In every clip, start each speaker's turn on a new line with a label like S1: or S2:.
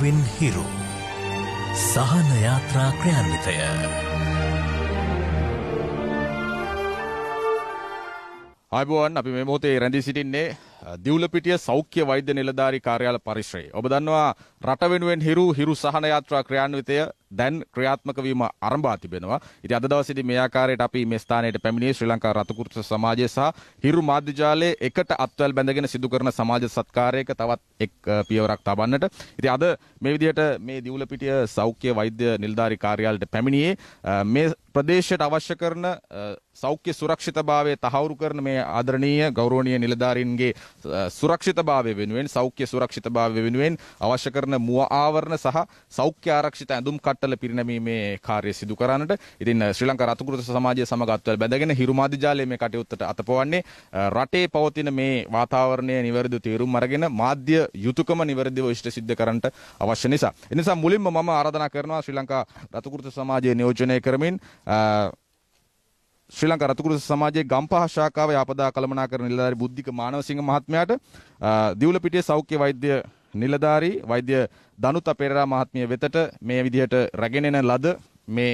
S1: වෙනුවෙන් හිරු සහනයාත්‍රා ක්‍රයාන්විතය
S2: අයිබුවන් අපි මෙමෝතේ රැඳී සිටින්නේ දිවලපිටිය සෞඛ්‍ය වෛද්‍ය නිලධාරි කාර්යාල පරිශ්‍රයේ. ඔබ දන්නවා රට වෙනුවෙන් හිරු හිරු සහනයාත්‍රා ක්‍රියාන්විතය දැන් ක්‍රියාත්මක වීම ආරම්භා තිබෙනවා. ඉතින් අද දවසේදී මේ ආකාරයට අපි මේ ස්ථානයට පැමිණියේ ශ්‍රී ලංකා රතුකෘත සමාජය සහ හිරු මාධ්‍ය ජාලය එකට අත්වැල් බැඳගෙන සිදු කරන සමාජ සත්කාරයක තවත් එක් පියවරක් තබන්නට. ඉතින් අද මේ විදිහට මේ දිවුලපිටිය සෞඛ්‍ය වෛද්‍ය නිලධාරී කාර්යාලයට පැමිණියේ මේ ප්‍රදේශයට අවශ්‍ය කරන සෞඛ්‍ය සුරක්ෂිතභාවය තහවුරු කරන මේ ආදරණීය ගෞරවනීය නිලධාරීන්ගේ සුරක්ෂිතභාවය වෙනුවෙන් සෞඛ්‍ය සුරක්ෂිතභාවය වෙනුවෙන් අවශ්‍ය කරන මුව ආවරණ සහ සෞඛ්‍ය ආරක්ෂිත ඇඳුම් කට්ටල පිරිනැමීමේ කාර්යය සිදු කරන්නට ඉතින් ශ්‍රී ලංකා රතුකෘත සමාජය සමග අත්වල බැඳගෙන හිරුමාදි ජාලයේ මේ කටයුත්තට අතපවන්නේ රටේ පවතින මේ වාතාවරණය නිවැරදිව තේරුම් අරගෙන මාධ්‍ය යුතුයකම නිවැරදිව ඉෂ්ට සිද්ධ කරන්නට අවශ්‍ය නිසා එනිසා මුලින්ම මම ආරාධනා කරනවා ශ්‍රී ලංකා රතුකෘත සමාජයේ නියෝජනය කරමින් ශ්‍රී ලංකා රතුකරු සමාජයේ ගම්පහ ශාඛාව යාපදා කළමනාකරණ නිලධාරී බුද්ධික මානවසිංහ මහත්මයාට දිවුල පිටියේ සෞඛ්‍ය වෛද්‍ය නිලධාරී වෛද්‍ය දනුත පෙරේරා මහත්මිය වෙතට මේ විදිහට රැගෙන එන ලද මේ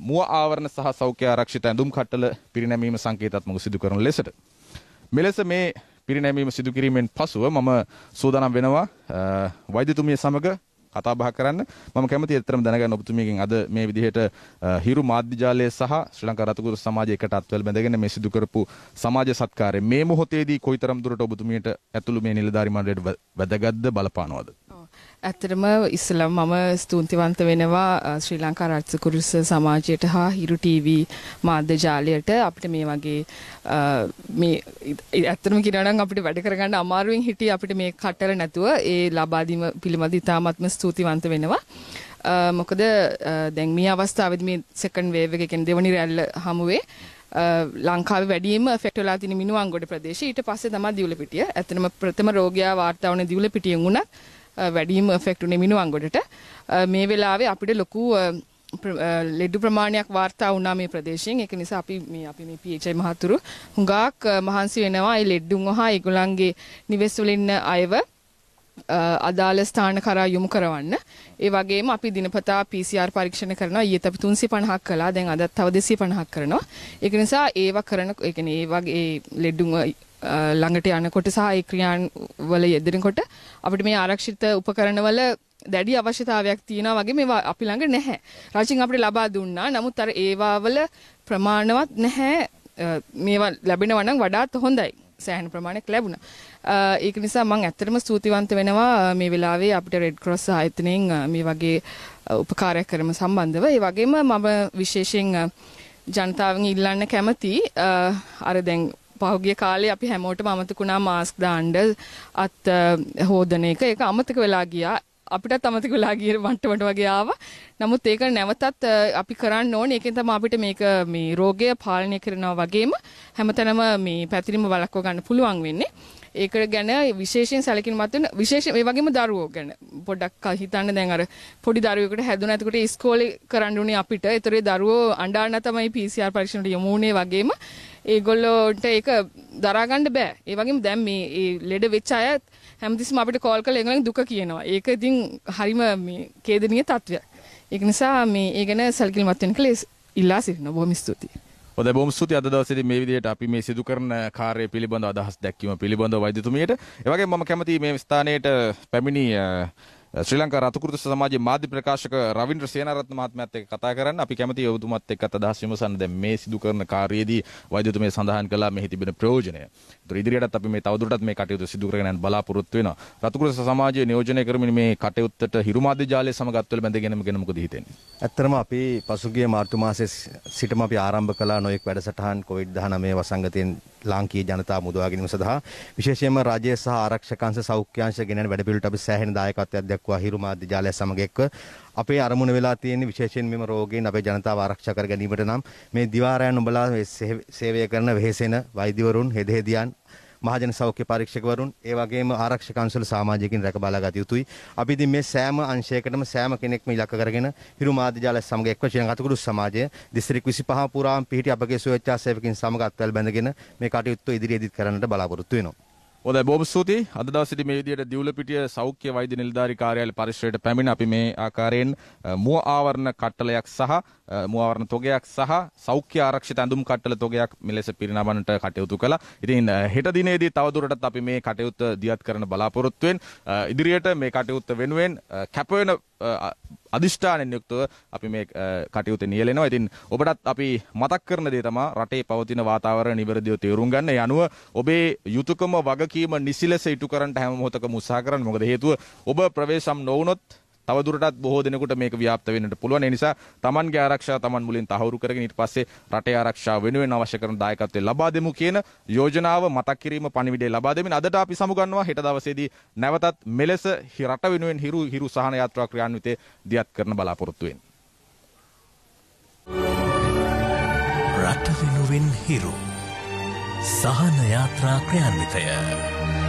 S2: මුව ආවරණ සහ සෞඛ්‍ය ආරක්ෂිත ඇඳුම් කට්ටල පිරිනැමීම සංකේතාත්මක සිදු කරන ලෙසට මෙලෙස මේ පිරිනැමීම සිදු කිරීමෙන් පසුව මම සූදානම් වෙනවා වෛද්‍යතුමිය සමග කතා බහ කරන්න මම කැමතියි ඇත්තටම දැනගන්න ඔබතුමියගෙන් අද මේ විදිහට හිරු මාධ්‍ය ජාලය සහ ශ්‍රී ලංකා රතුකරු සමාජය එකට අත්වල බැඳගෙන මේ සිදු කරපු සමාජ සත්කාරය මේ මොහොතේදී කොයිතරම් දුරට ඔබතුමියට ඇතුළු මේ නිලධාරි මණ්ඩලයට වැදගත්ද බලපානවද
S3: ඇත්තටම ඉස්සලම මම ස්තුතිවන්ත වෙනවා ශ්‍රී ලංකා රාජ්‍ය කුරුස සමාජයට හා හිරු ටීවී මාධ්‍ය ජාලයට අපිට මේ වගේ මේ ඇත්තටම කියනවා නම් අපිට වැඩ කරගන්න අමාරුවෙන් හිටිය අපිට මේ කටල නැතුව ඒ ලබා දීම පිළිබඳ ඉතාමත්ම ස්තුතිවන්ත වෙනවා. මොකද දැන් මේ අවස්ථාවේදී මේ සෙකන්ඩ් වේව් එක කියන්නේ දෙවනි රැල්ල හමුවේ ලංකාවේ වැඩිම ෆෙක්ට් වෙලා තියෙන මිනුවන්ගොඩ ප්‍රදේශය ඊට පස්සේ තමයි දියුලපිටිය. ඇත්තටම ප්‍රථම රෝගියා වාර්තා වුණ දියුලපිටියෙන් උනත් වැඩිම ෆෙක්ට් උනේ මිනුවන්ගොඩට. මේ වෙලාවේ අපිට ලොකු ලෙඩු ප්‍රමාණයක් වාර්තා වුණා මේ ප්‍රදේශයෙන්. ඒක නිසා අපි මේ අපි මේ PHI මහතුරු හුඟක් මහන්සි වෙනවා. ඒ ලෙඩුන් වහා ඒගොල්ලන්ගේ නිවෙස් වල ඉන්න අයව අදාළ ස්ථාන කරා යොමු කරවන්න. ඒ වගේම අපි දිනපතා PCR පරීක්ෂණ කරනවා. ඊයේත් අපි 350ක් කළා. දැන් අදත් තව 250ක් කරනවා. ඒක නිසා ඒවා කරන ඒ කියන්නේ ඒ වගේ ලෙඩුන් ළඟට යනකොට සහ ඒ ක්‍රියාන් වල යෙදෙනකොට අපිට මේ ආරක්ෂිත උපකරණවල දැඩි අවශ්‍යතාවයක් තියෙනවා වගේ මේවා අපි ළඟ නැහැ. රජින් අපිට ලබා දුන්නා. නමුත් අර ඒවා වල ප්‍රමාණවත් නැහැ. මේවා ලැබෙනවා නම් වඩාත් හොඳයි. සෑහෙන ප්‍රමාණයක් ලැබුණා. ඒක නිසා මම ඇත්තටම ස්තුතිවන්ත වෙනවා මේ වෙලාවේ අපිට Red Cross ආයතනයෙන් මේ වගේ උපකාරයක් කරම සම්බන්ධව. ඒ වගේම මම විශේෂයෙන් ජනතාවගෙන් ඉල්ලන්න කැමති අර දැන් පහුගිය කාලේ අපි හැමෝටම අමතකුණා මාස්ක් දාන්න අත් හෝදන එක. ඒක අමතක වෙලා ගියා. අපිටත් අමතක වෙලා ගිය මට්ටමට වගේ ආවා. නමුත් ඒක නැවතත් අපි කරන්න ඕනේ. ඒකෙන් තමයි අපිට මේක මේ රෝගය පාලනය කරනවා වගේම හැමතැනම මේ පැතිරීම වළක්ව ගන්න පුළුවන් වෙන්නේ. ඒක ගැන විශේෂයෙන් සැලකින් මත්වෙන විශේෂ ඒ වගේම දරුවෝ ගැන පොඩ්ඩක් හිතන්න දැන් අර පොඩි දරුවෙකුට හැදුණ එතකොට ඉස්කෝලේ කරන්න උනේ අපිට. ඒතරේ දරුවෝ අඬාන තමයි PCR පරීක්ෂණයට යොමු වුනේ වගේම ඒගොල්ලෝන්ට ඒක දරාගන්න බෑ. ඒ වගේම දැන් මේ ලෙඩ වෙච්ච අයත් හැමතිස්සම අපිට කෝල් කරලා ඒගොල්ලන් දුක කියනවා. ඒක ඉතින් හරිම මේ ඛේදනීය තත්ත්වයක්. ඒක නිසා මේ ඒ ගැන සැලකිලිමත් වෙන්න කියලා ඉල්ලා සිටිනවා. බොහොම ස්තුතියි.
S2: ඔද බොහොම ස්තුතියි අද දවසේදී මේ විදිහට අපි මේ සිදු කරන කාර්යය පිළිබඳව අදහස් දැක්වීම පිළිබඳව වෛද්‍යතුමියට. ඒ වගේම මම කැමතියි මේ ස්ථානයට පැමිණි ශ්‍රී ලංකා රතුකෘත සමාජයේ මාධ්‍ය ප්‍රකාශක රවින්ද්‍ර සේනාරත්න මහත්මයාත් එක්ක කතා කරන්න. අපි කැමති ඔබතුමත් එක්කත් අදහස් විමසන්න. දැන් මේ සිදු කරන කාර්යයේදී වෛද්‍යතුමේ සඳහන් කළා මෙහි තිබෙන ප්‍රයෝජනය. ඒතර ඉදිරියටත් අපි මේ තවදුරටත් මේ කටයුතු සිදු කරගෙන යන්න බලාපොරොත්තු වෙනවා. රතුකෘත සමාජයේ නියෝජනය කරමින් මේ කටයුත්තට හිරුමාධ්‍ය ජාලය සමගත් වෙල බැඳගෙනම ගෙන මොකද හිතෙන්නේ?
S1: ඇත්තටම අපි පසුගිය මාර්තු මාසයේ සිටම අපි ආරම්භ කළා නොඑක් වැඩසටහන් COVID-19 වසංගතයෙන් ලාංකීය ජනතාව මුදවා ගැනීම සඳහා විශේෂයෙන්ම රජය සහ ආරක්ෂක අංශ සෞඛ්‍ය අංශ ගෙනෙන වැඩපිළිවෙලට අපි සෑහෙන දායකත්වයක් දක්වා හිරු මාධ්‍ය ජාලය සමග එක්ව අපේ අරමුණ වෙලා තියෙන්නේ විශේෂයෙන් මෙම රෝගයෙන් අපේ ජනතාව ආරක්ෂා කර ගැනීමට නම් මේ දිවාරයන් ඔබලා සේවය කරන වෙහෙසෙන වෛද්‍යවරුන් හෙදෙහෙදියන් මහජන සෞඛ්‍ය පරීක්ෂකවරුන් ඒ වගේම ආරක්ෂක අංශවල සමාජිකින් රැක බලා ගත යුතුයි. අපි ඉතින් මේ සෑම අංශයකටම සෑම කෙනෙක්ම ඉලක්ක කරගෙන හිරු මාධ්‍ය ජාලය සමග එක්ව ශ්‍රී ලංකා සමාජය දිස්ත්‍රික් 25 පුරාම පිහිටි අපගේ සුවේච්ඡා සේවකින් සමග අත්වැල් බැඳගෙන මේ කටයුතු ඉදිරියේදීත් කරන්නට බලාපොරොත්තු වෙනවා.
S2: හොඳයි බොහොම ස්තුතියි. අද දවසේදී මේ විදිහට දිවුලපිටිය සෞඛ්‍ය වෛද්‍ය නිලධාරී කාර්යාලය පරිශ්‍රයට පැමිණ අපි මේ ආකාරයෙන් මුව ආවරණ කට්ටලයක් සහ මුව ආවරණ තොගයක් සහ සෞඛ්‍ය ආරක්ෂිත ඇඳුම් කට්ටල තොගයක් මෙලෙස පිරිනමන්නට කටයුතු කළා. ඉතින් හෙට දිනේදී තවදුරටත් අපි මේ කටයුත්ත දියත් කරන බලාපොරොත්තු ඉදිරියට මේ කටයුත්ත වෙනුවෙන් කැපවෙන අධිෂ්ඨානෙන් යුක්තව අපි මේ කටයුතු නියැලෙනවා. ඉතින් ඔබටත් අපි මතක් කරන දේ තමයි රටේ පවතින වාතාවරණ නිවැරදිව තේරුම් ගන්න. ඒ අනුව ඔබේ යුතුයකම වගකීම නිසි ලෙස ඉටු කරන්නට හැම මොහොතකම උත්සාහ කරන්න. මොකද හේතුව ඔබ ප්‍රවේශම් නොවුනොත් තවදුරටත් බොහෝ දෙනෙකුට මේක ව්‍යාප්ත වෙන්නට පුළුවන්. ඒ නිසා Tamanගේ ආරක්ෂාව Taman මුලින් තහවුරු කරගෙන ඊට පස්සේ රටේ ආරක්ෂාව වෙනුවෙන් අවශ්‍ය කරන දායකත්වය ලබා දෙමු කියන යෝජනාව මතක් කිරීම පණිවිඩය ලබා දෙමින් අදට අපි සමුගන්නවා හෙට දවසේදී නැවතත් මෙලෙස රට වෙනුවෙන් හිරු හිරු සහන යාත්‍රා ක්‍රියාන්විතය දියත් කරන බලාපොරොත්තු වෙන්නේ.
S1: රට වෙනුවෙන් හිරු
S3: සහන යාත්‍රා ක්‍රියාන්විතය